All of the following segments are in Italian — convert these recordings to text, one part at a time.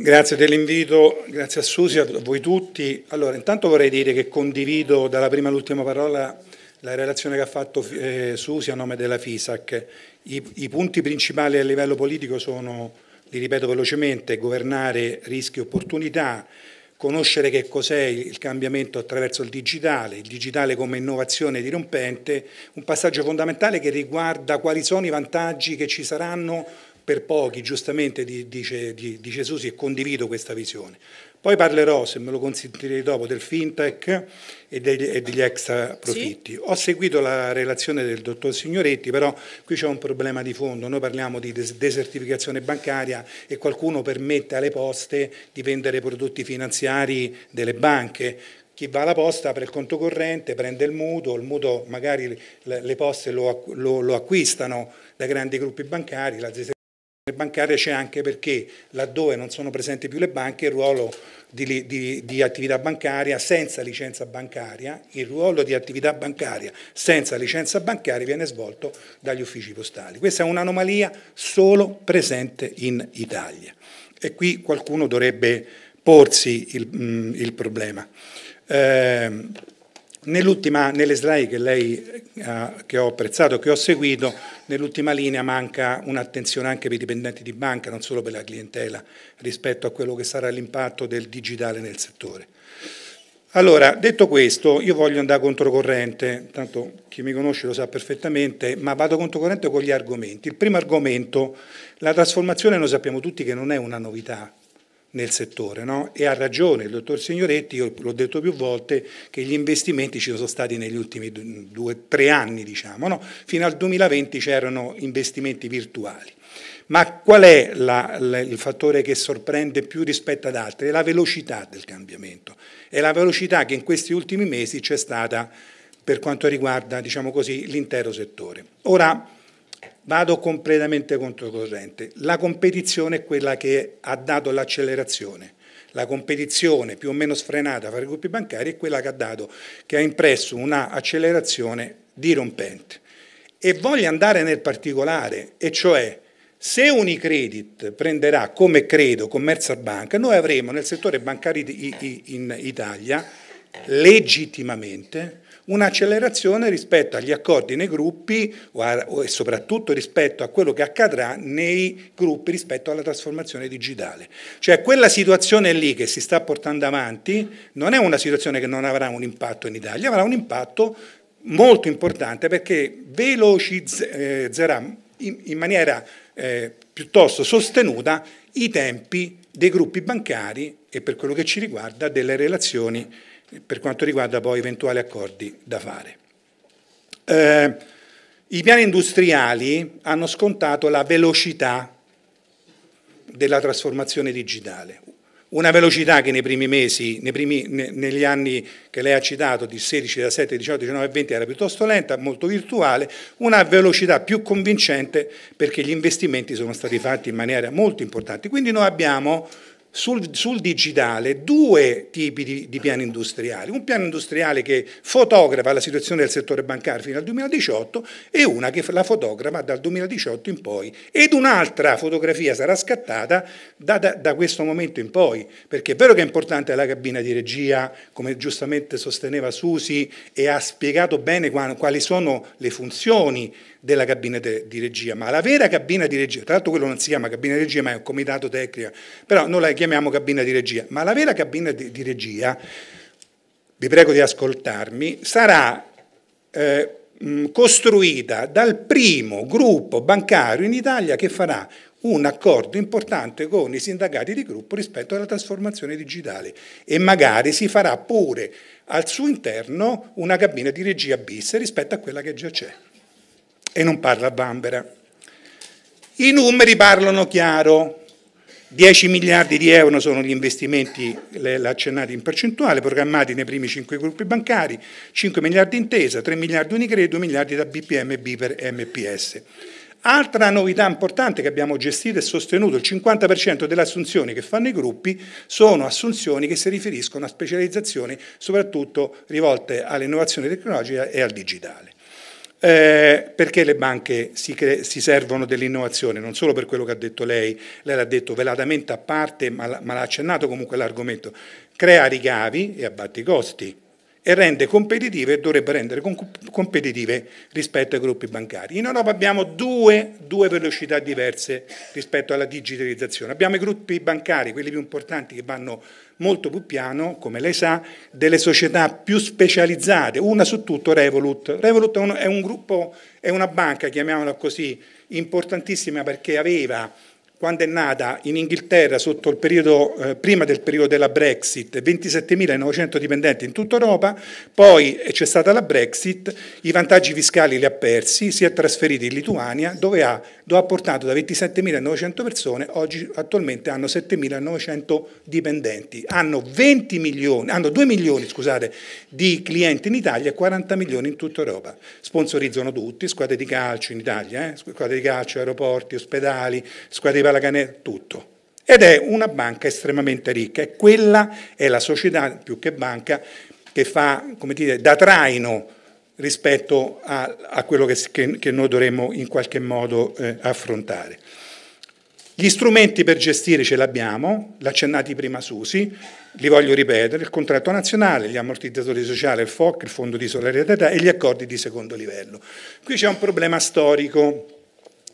Grazie dell'invito, grazie a Susi, a voi tutti. Allora, intanto vorrei dire che condivido dalla prima all'ultima parola la relazione che ha fatto eh, Susi a nome della FISAC. I, I, punti principali a livello politico sono, li ripeto velocemente, governare rischi e opportunità, conoscere che cos'è il cambiamento attraverso il digitale, il digitale come innovazione dirompente, un passaggio fondamentale che riguarda quali sono i vantaggi che ci saranno per pochi, giustamente dice, di, di, di Gesù, e condivido questa visione. Poi parlerò, se me lo consentirete dopo, del fintech e degli, e degli extra profitti. Sì. Ho seguito la relazione del dottor Signoretti, però qui c'è un problema di fondo. Noi parliamo di des desertificazione bancaria e qualcuno permette alle poste di vendere prodotti finanziari delle banche chi va alla posta apre il conto corrente, prende il mutuo, il mutuo magari le, poste lo, lo, lo acquistano da grandi gruppi bancari, la bancaria c'è anche perché laddove non sono presenti più le banche il ruolo di, di, di, attività bancaria senza licenza bancaria, il ruolo di attività bancaria senza licenza bancaria viene svolto dagli uffici postali. Questa è un'anomalia solo presente in Italia e qui qualcuno dovrebbe porsi il, mm, il problema. Eh, Nell'ultima, nelle slide che, lei, eh, che ho apprezzato, che ho seguito, nell'ultima linea manca un'attenzione anche per i dipendenti di banca, non solo per la clientela, rispetto a quello che sarà l'impatto del digitale nel settore. Allora, detto questo, io voglio andare controcorrente, tanto chi mi conosce lo sa perfettamente, ma vado controcorrente con gli argomenti. Il primo argomento, la trasformazione, noi sappiamo tutti che non è una novità, nel settore no? e ha ragione il dottor Signoretti, io l'ho detto più volte, che gli investimenti ci sono stati negli ultimi due o tre anni, diciamo, no? fino al 2020 c'erano investimenti virtuali. Ma qual è la, la, il fattore che sorprende più rispetto ad altri? È la velocità del cambiamento, è la velocità che in questi ultimi mesi c'è stata per quanto riguarda diciamo l'intero settore. Ora, vado completamente controcorrente. La competizione è quella che ha dato l'accelerazione. La competizione più o meno sfrenata fra i gruppi bancari è quella che ha dato, che ha impresso un'accelerazione dirompente. E voglio andare nel particolare, e cioè se Unicredit prenderà come credo Commercial Bank, noi avremo nel settore bancario in Italia legittimamente un'accelerazione rispetto agli accordi nei gruppi e soprattutto rispetto a quello che accadrà nei gruppi rispetto alla trasformazione digitale. Cioè quella situazione lì che si sta portando avanti non è una situazione che non avrà un impatto in Italia, avrà un impatto molto importante perché velocizzerà eh, in, maniera eh, piuttosto sostenuta i tempi dei gruppi bancari e per quello che ci riguarda delle relazioni per quanto riguarda poi eventuali accordi da fare. Eh, I piani industriali hanno scontato la velocità della trasformazione digitale, una velocità che nei primi mesi, nei primi, negli anni che lei ha citato, di 16, 17, 18, 19 20, era piuttosto lenta, molto virtuale, una velocità più convincente perché gli investimenti sono stati fatti in maniera molto importante. Quindi noi abbiamo sul, sul, digitale due tipi di, di piani industriali, un piano industriale che fotografa la situazione del settore bancario fino al 2018 e una che la fotografa dal 2018 in poi ed un'altra fotografia sarà scattata da, da, da questo momento in poi, perché è vero che è importante la cabina di regia, come giustamente sosteneva Susi e ha spiegato bene quali sono le funzioni della cabina de, di regia, ma la vera cabina di regia, tra l'altro quello non si chiama cabina di regia ma è un comitato tecnico, però noi la chiamiamo cabina di regia, ma la vera cabina di, di regia, vi prego di ascoltarmi, sarà eh, costruita dal primo gruppo bancario in Italia che farà un accordo importante con i sindacati di gruppo rispetto alla trasformazione digitale e magari si farà pure al suo interno una cabina di regia bis rispetto a quella che già c'è e non parla Bambera. I numeri parlano chiaro, 10 miliardi di euro sono gli investimenti, accennati in percentuale, programmati nei primi 5 gruppi bancari, 5 miliardi intesa, 3 miliardi Unicredit, 2 miliardi da BPM e Biper MPS. Altra novità importante che abbiamo gestito e sostenuto, il 50% delle assunzioni che fanno i gruppi sono assunzioni che si riferiscono a specializzazioni soprattutto rivolte all'innovazione tecnologica e al digitale. Eh, perché le banche si, si servono dell'innovazione? Non solo per quello che ha detto lei, lei l'ha detto velatamente a parte, ma, ma l'ha accennato comunque l'argomento, crea ricavi e abbatti i costi e rende competitive e dovrebbe rendere competitive rispetto ai gruppi bancari. In Europa abbiamo due, due, velocità diverse rispetto alla digitalizzazione. Abbiamo i gruppi bancari, quelli più importanti che vanno molto più piano, come lei sa, delle società più specializzate, una su tutto Revolut. Revolut è un, è un gruppo, è una banca, chiamiamola così, importantissima perché aveva quando è nata in Inghilterra sotto il periodo, eh, prima del periodo della Brexit, 27.900 dipendenti in tutta Europa, poi eh, c'è stata la Brexit, i vantaggi fiscali li ha persi, si è trasferito in Lituania dove ha, dove ha portato da 27.900 persone, oggi attualmente hanno 7.900 dipendenti, hanno, milioni, hanno 2 milioni scusate, di clienti in Italia e 40 milioni in tutta Europa. Sponsorizzano tutti, squadre di calcio in Italia, eh? squadre di calcio, aeroporti, ospedali, squadre di dalla canetta, tutto. Ed è una banca estremamente ricca e quella è la società più che banca che fa, come dire, da traino rispetto a, a quello che, che, che, noi dovremmo in qualche modo eh, affrontare. Gli strumenti per gestire ce l'abbiamo, l'accennati prima Susi, li voglio ripetere, il contratto nazionale, gli ammortizzatori sociali, il FOC, il fondo di solidarietà e gli accordi di secondo livello. Qui c'è un problema storico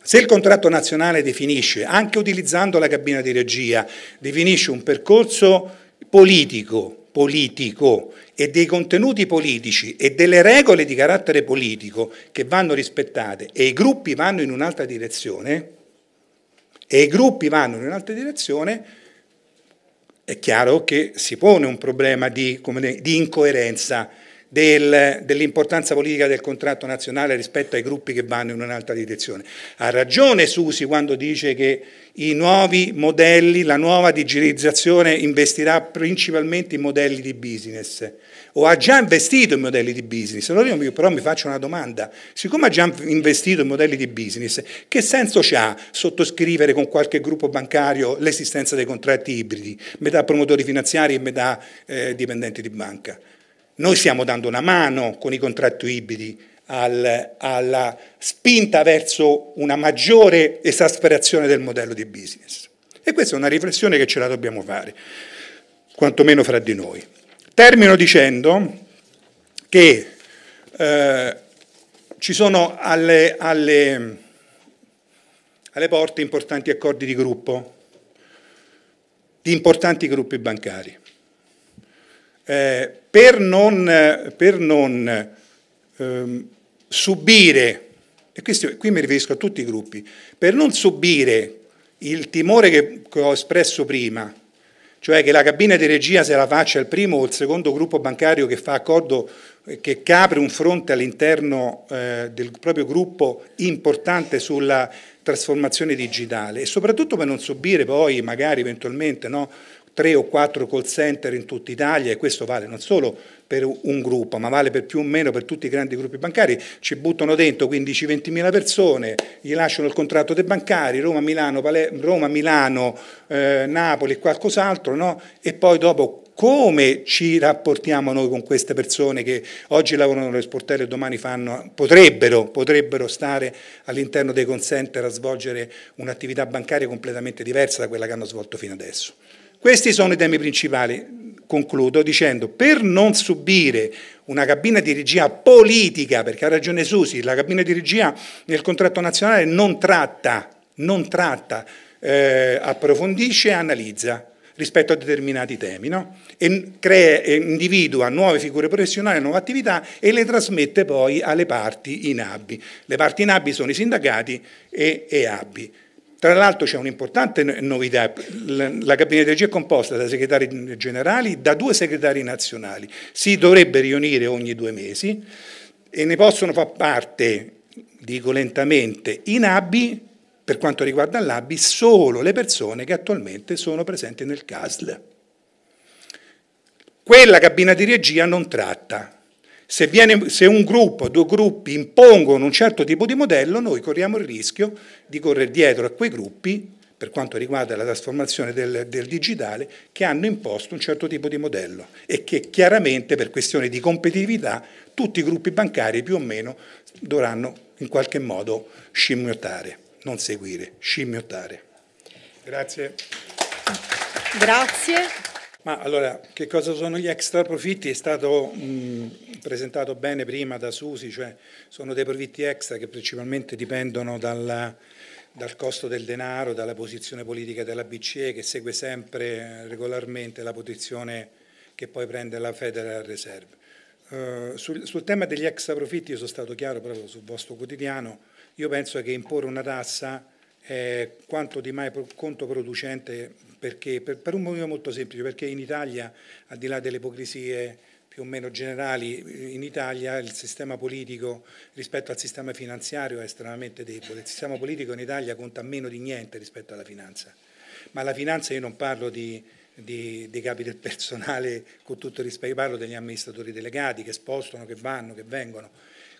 se il contratto nazionale definisce, anche utilizzando la cabina di regia, definisce un percorso politico, politico e dei contenuti politici e delle regole di carattere politico che vanno rispettate e i gruppi vanno in un'altra direzione, e i gruppi vanno in un'altra direzione, è chiaro che si pone un problema di, dire, di incoerenza del, dell'importanza politica del contratto nazionale rispetto ai gruppi che vanno in un'altra direzione. Ha ragione Susi quando dice che i nuovi modelli, la nuova digitalizzazione investirà principalmente in modelli di business o ha già investito in modelli di business. Allora io però mi faccio una domanda, siccome ha già investito in modelli di business, che senso ha sottoscrivere con qualche gruppo bancario l'esistenza dei contratti ibridi, metà promotori finanziari e metà eh, dipendenti di banca? Noi stiamo dando una mano con i contratti ibridi al, alla spinta verso una maggiore esasperazione del modello di business. E questa è una riflessione che ce la dobbiamo fare, quantomeno fra di noi. Termino dicendo che eh, ci sono alle, alle, alle porte importanti accordi di gruppo, di importanti gruppi bancari. Eh, per non, per non ehm, subire, e questo, qui mi riferisco a tutti i gruppi, per non subire il timore che, che ho espresso prima, cioè che la cabina di regia se la faccia il primo o il secondo gruppo bancario che fa accordo, che apre un fronte all'interno eh, del proprio gruppo importante sulla trasformazione digitale e soprattutto per non subire poi magari eventualmente no, tre o quattro call center in tutta Italia e questo vale non solo per un gruppo, ma vale per più o meno per tutti i grandi gruppi bancari, ci buttano dentro 15-20 mila persone, gli lasciano il contratto dei bancari, Roma, Milano, Pale Roma, Milano eh, Napoli e qualcos'altro, no? e poi dopo come ci rapportiamo noi con queste persone che oggi lavorano nelle sportello e domani fanno, potrebbero, potrebbero stare all'interno dei consenter a svolgere un'attività bancaria completamente diversa da quella che hanno svolto fino adesso. Questi sono i temi principali. Concludo dicendo, per non subire una cabina di regia politica, perché ha ragione Susi, la cabina di regia nel contratto nazionale non tratta, non tratta eh, approfondisce e analizza rispetto a determinati temi no? e crea, individua nuove figure professionali, nuove attività e le trasmette poi alle parti in abbi. Le parti in abbi sono i sindacati e, e abbi. Tra l'altro c'è un'importante novità, la cabina di regia è composta da segretari generali, e da due segretari nazionali, si dovrebbe riunire ogni due mesi e ne possono far parte, dico lentamente, in ABI, per quanto riguarda l'ABI, solo le persone che attualmente sono presenti nel CASL. Quella cabina di regia non tratta, se, viene, se, un gruppo, due gruppi impongono un certo tipo di modello, noi corriamo il rischio di correre dietro a quei gruppi, per quanto riguarda la trasformazione del, del digitale, che hanno imposto un certo tipo di modello e che chiaramente per questione di competitività tutti i gruppi bancari più o meno dovranno in qualche modo scimmiottare, non seguire, scimmiottare. Grazie. Grazie. Ma allora, che cosa sono gli extra profitti? È stato mh, presentato bene prima da Susi, cioè sono dei profitti extra che principalmente dipendono dalla, dal costo del denaro, dalla posizione politica della BCE che segue sempre eh, regolarmente la posizione che poi prende la Federal Reserve. Uh, sul, sul, tema degli extra profitti, io sono stato chiaro proprio sul vostro quotidiano, io penso che imporre una tassa è quanto di mai controproducente perché, per, per un motivo molto semplice, perché in Italia, al di là delle ipocrisie più o meno generali, in Italia il sistema politico rispetto al sistema finanziario è estremamente debole. Il sistema politico in Italia conta meno di niente rispetto alla finanza. Ma la finanza io non parlo di, di, dei capi del personale, con tutto rispetto, io parlo degli amministratori delegati che spostano, che vanno, che vengono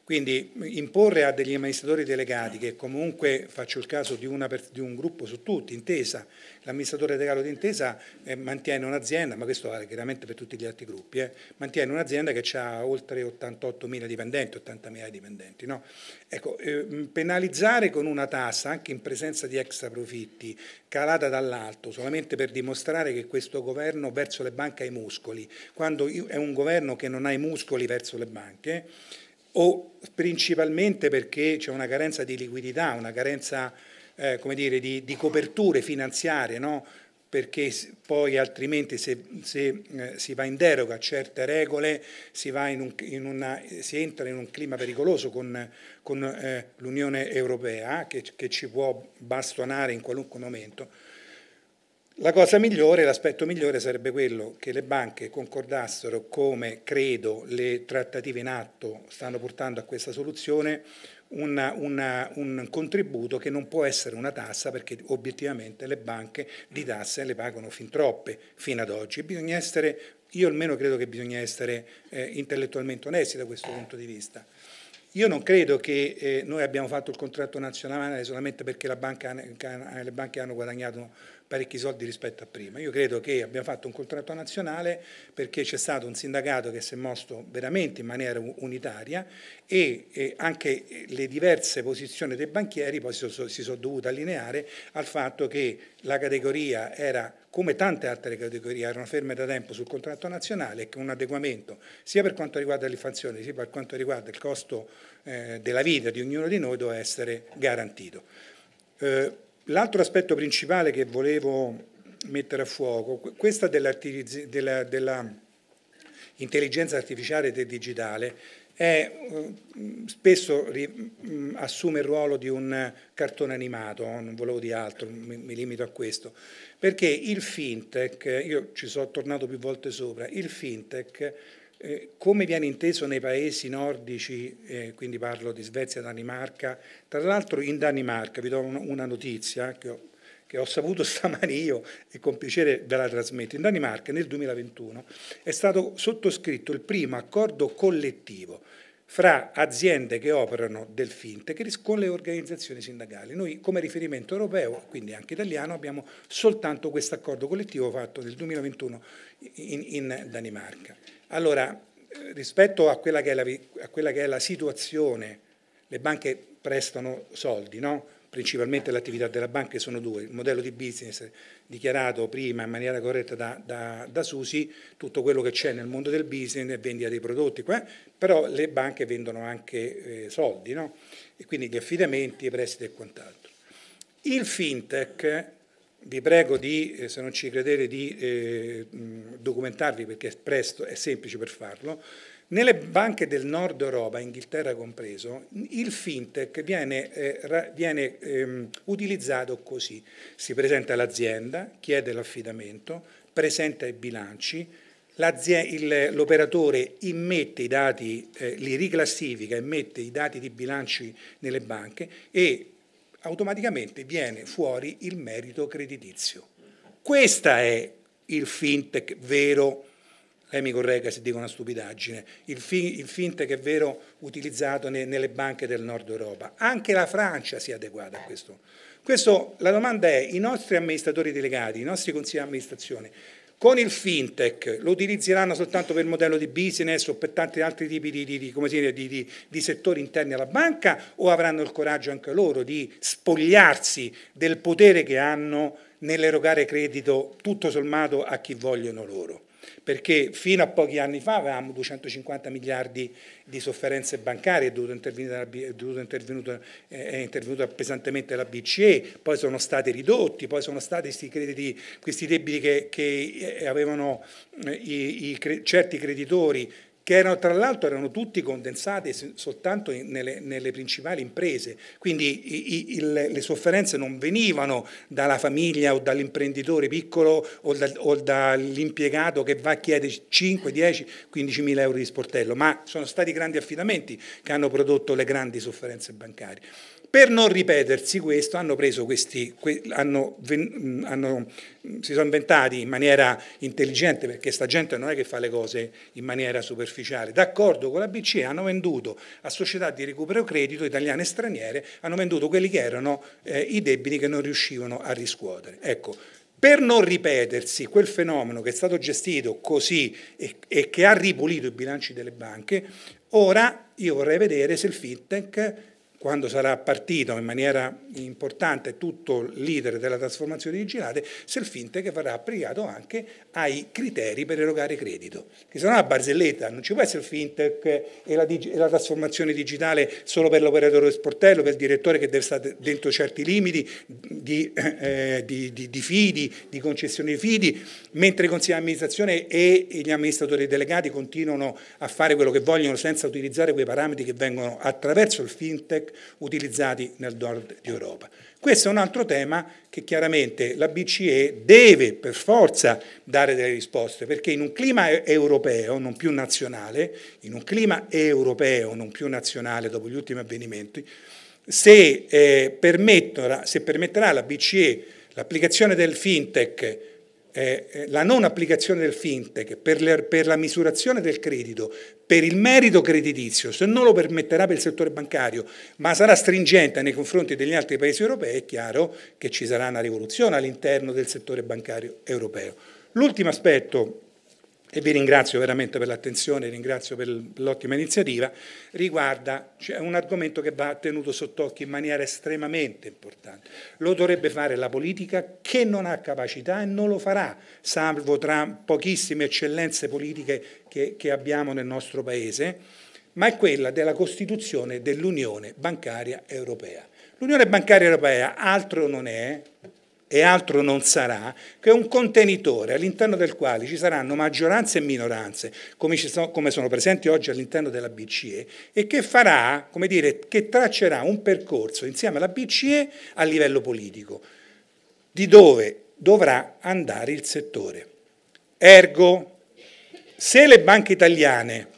quindi mm, imporre a degli amministratori delegati, che comunque faccio il caso di, una, di un gruppo su tutti, intesa, l'amministratore delegato di intesa eh, mantiene un'azienda, ma questo vale chiaramente per tutti gli altri gruppi, eh, mantiene un'azienda che ha oltre 88.000 dipendenti, 80.000 dipendenti. No? Ecco, eh, mm, penalizzare con una tassa, anche in presenza di extra profitti, calata dall'alto, solamente per dimostrare che questo governo verso le banche ha i muscoli, quando è un governo che non ha i muscoli verso le banche, o principalmente perché c'è una carenza di liquidità, una carenza eh, dire, di, di, coperture finanziarie, no? perché poi altrimenti se, se eh, si va in deroga a certe regole si, in un, in una, si, entra in un clima pericoloso con, con eh, l'Unione Europea che, che ci può bastonare in qualunque momento. La cosa migliore, l'aspetto migliore sarebbe quello che le banche concordassero come credo le trattative in atto stanno portando a questa soluzione una, una, un contributo che non può essere una tassa perché obiettivamente le banche di tasse le pagano fin troppe fino ad oggi. Bisogna essere, io almeno credo che bisogna essere eh, intellettualmente onesti da questo punto di vista. Io non credo che eh, noi abbiamo fatto il contratto nazionale solamente perché banca, eh, eh, le banche hanno guadagnato parecchi soldi rispetto a prima. Io credo che abbiamo fatto un contratto nazionale perché c'è stato un sindacato che si è mosso veramente in maniera unitaria e eh, anche le diverse posizioni dei banchieri poi si sono, si sono dovute allineare al fatto che la categoria era come tante altre categorie, erano ferme da tempo sul contratto nazionale e che un adeguamento sia per quanto riguarda l'inflazione sia per quanto riguarda il costo eh, della vita di ognuno di noi doveva essere garantito. Eh, l'altro aspetto principale che volevo mettere a fuoco, questa dell'intelligenza artificiale e del digitale, è, eh, spesso mm, assume il ruolo di un cartone animato, non volevo di altro, mi, mi limito a questo, perché il fintech, io ci sono tornato più volte sopra, il fintech eh, come viene inteso nei paesi nordici, eh, quindi parlo di Svezia, e Danimarca, tra l'altro in Danimarca, vi do una notizia che ho che ho saputo stamani io e con piacere ve la trasmetto, in Danimarca nel 2021 è stato sottoscritto il primo accordo collettivo fra aziende che operano del fintech con le organizzazioni sindacali. Noi come riferimento europeo, quindi anche italiano, abbiamo soltanto questo accordo collettivo fatto nel 2021 in, in Danimarca. Allora, eh, rispetto a quella, la, a quella, che è la, situazione, le banche prestano soldi, no? principalmente l'attività della banca, che sono due, il modello di business dichiarato prima in maniera corretta da, da, da Susi, tutto quello che c'è nel mondo del business e vendita dei prodotti, qua, però le banche vendono anche eh, soldi, no? e quindi gli affidamenti, i prestiti e quant'altro. Il fintech, vi prego di, eh, se non ci credete, di eh, documentarvi perché è presto, è semplice per farlo, nelle banche del nord Europa, Inghilterra compreso, il fintech viene, eh, viene ehm, utilizzato così. Si presenta l'azienda, chiede l'affidamento, presenta i bilanci, l'operatore immette i dati, eh, li riclassifica, immette i dati di bilanci nelle banche e automaticamente viene fuori il merito creditizio. Questo è il fintech vero lei eh, mi corregga se dico una stupidaggine, il, fi, il fintech è vero utilizzato ne, nelle banche del nord Europa. Anche la Francia si è adeguata a questo. questo. La domanda è, i nostri amministratori delegati, i nostri consigli di amministrazione, con il fintech lo utilizzeranno soltanto per modello di business o per tanti altri tipi di, di, di, di, settori interni alla banca o avranno il coraggio anche loro di spogliarsi del potere che hanno nell'erogare credito tutto sommato a chi vogliono loro? perché fino a pochi anni fa avevamo 250 miliardi di sofferenze bancarie, è, dovuto è, dovuto intervenuto, eh, è intervenuta pesantemente la BCE, poi sono stati ridotti, poi sono stati questi, crediti, questi debiti che, che eh, avevano eh, i, i, certi creditori che erano, tra l'altro erano tutti condensati soltanto nelle, nelle principali imprese, quindi i, i, le, le, sofferenze non venivano dalla famiglia o dall'imprenditore piccolo o, da, o dall'impiegato che va a chiedere 5, 10, 15 mila euro di sportello, ma sono stati grandi affidamenti che hanno prodotto le grandi sofferenze bancarie. Per non ripetersi questo hanno preso questi, que, hanno, hanno, si sono inventati in maniera intelligente, perché sta gente non è che fa le cose in maniera superficiale, d'accordo con la BCE hanno venduto a società di recupero credito italiane e straniere, hanno venduto quelli che erano eh, i debiti che non riuscivano a riscuotere. Ecco, per non ripetersi quel fenomeno che è stato gestito così e, e che ha ripulito i bilanci delle banche, ora io vorrei vedere se il fintech quando sarà partito in maniera importante tutto l'iter della trasformazione digitale, se il fintech verrà applicato anche ai criteri per erogare credito. Che se no è una barzelletta, non ci può essere il fintech e la, e la, trasformazione digitale solo per l'operatore sportello, per il direttore che deve stare dentro certi limiti di, eh, di, di, di fidi, di concessione fidi, mentre i consigli di amministrazione e gli amministratori delegati continuano a fare quello che vogliono senza utilizzare quei parametri che vengono attraverso il fintech utilizzati nel nord di Europa. Questo è un altro tema che chiaramente la BCE deve per forza dare delle risposte, perché in un clima europeo, non più nazionale, in un clima europeo, non più nazionale dopo gli ultimi avvenimenti, se, eh, se permetterà la BCE l'applicazione del fintech eh, eh, la non applicazione del fintech per, le, per la misurazione del credito, per il merito creditizio, se non lo permetterà per il settore bancario, ma sarà stringente nei confronti degli altri paesi europei, è chiaro che ci sarà una rivoluzione all'interno del settore bancario europeo. L'ultimo aspetto e vi ringrazio veramente per l'attenzione, ringrazio per l'ottima iniziativa, riguarda cioè, un argomento che va tenuto sott'occhio in maniera estremamente importante. Lo dovrebbe fare la politica che non ha capacità e non lo farà, salvo tra pochissime eccellenze politiche che, che abbiamo nel nostro Paese, ma è quella della Costituzione dell'Unione Bancaria Europea. L'Unione Bancaria Europea altro non è e altro non sarà, che un contenitore all'interno del quale ci saranno maggioranze e minoranze, come, sono, come sono, presenti oggi all'interno della BCE, e che farà, come dire, che traccerà un percorso insieme alla BCE a livello politico, di dove dovrà andare il settore. Ergo, se le banche italiane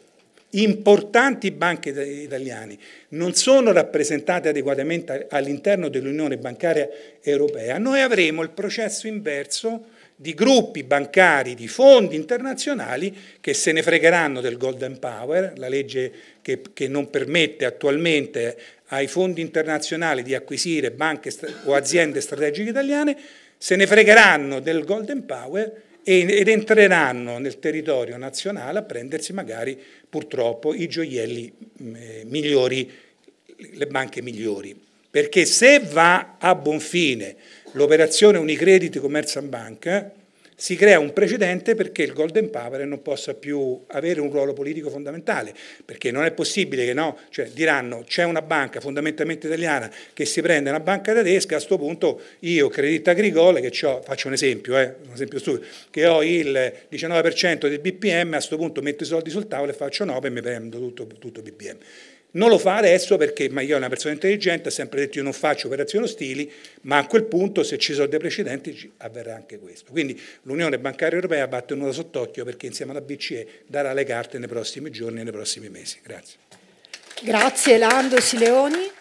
importanti banche italiane non sono rappresentate adeguatamente all'interno dell'Unione Bancaria Europea, noi avremo il processo inverso di gruppi bancari, di fondi internazionali che se ne fregheranno del Golden Power, la legge che, che non permette attualmente ai fondi internazionali di acquisire banche o aziende strategiche italiane, se ne fregheranno del Golden Power ed entreranno nel territorio nazionale a prendersi magari purtroppo i gioielli mm, eh, migliori, le banche migliori. Perché se va a buon fine l'operazione Unicredit Commercial Bank, si crea un precedente perché il Golden Power non possa più avere un ruolo politico fondamentale, perché non è possibile che no, cioè diranno c'è una banca fondamentalmente italiana che si prende una banca tedesca, a questo punto io Credit Agricole, che ho, faccio un esempio, eh, un esempio stupido, che ho il 19% del BPM, a questo punto metto i soldi sul tavolo e faccio 9 e mi prendo tutto, tutto BPM. Non lo fa adesso perché, ma io sono una persona intelligente, ha sempre detto io non faccio operazioni ostili, ma a quel punto se ci sono dei precedenti avverrà anche questo. Quindi l'Unione Bancaria Europea batte uno da sott'occhio perché insieme alla BCE darà le carte nei prossimi giorni e nei prossimi mesi. Grazie. Grazie Lando Sileoni.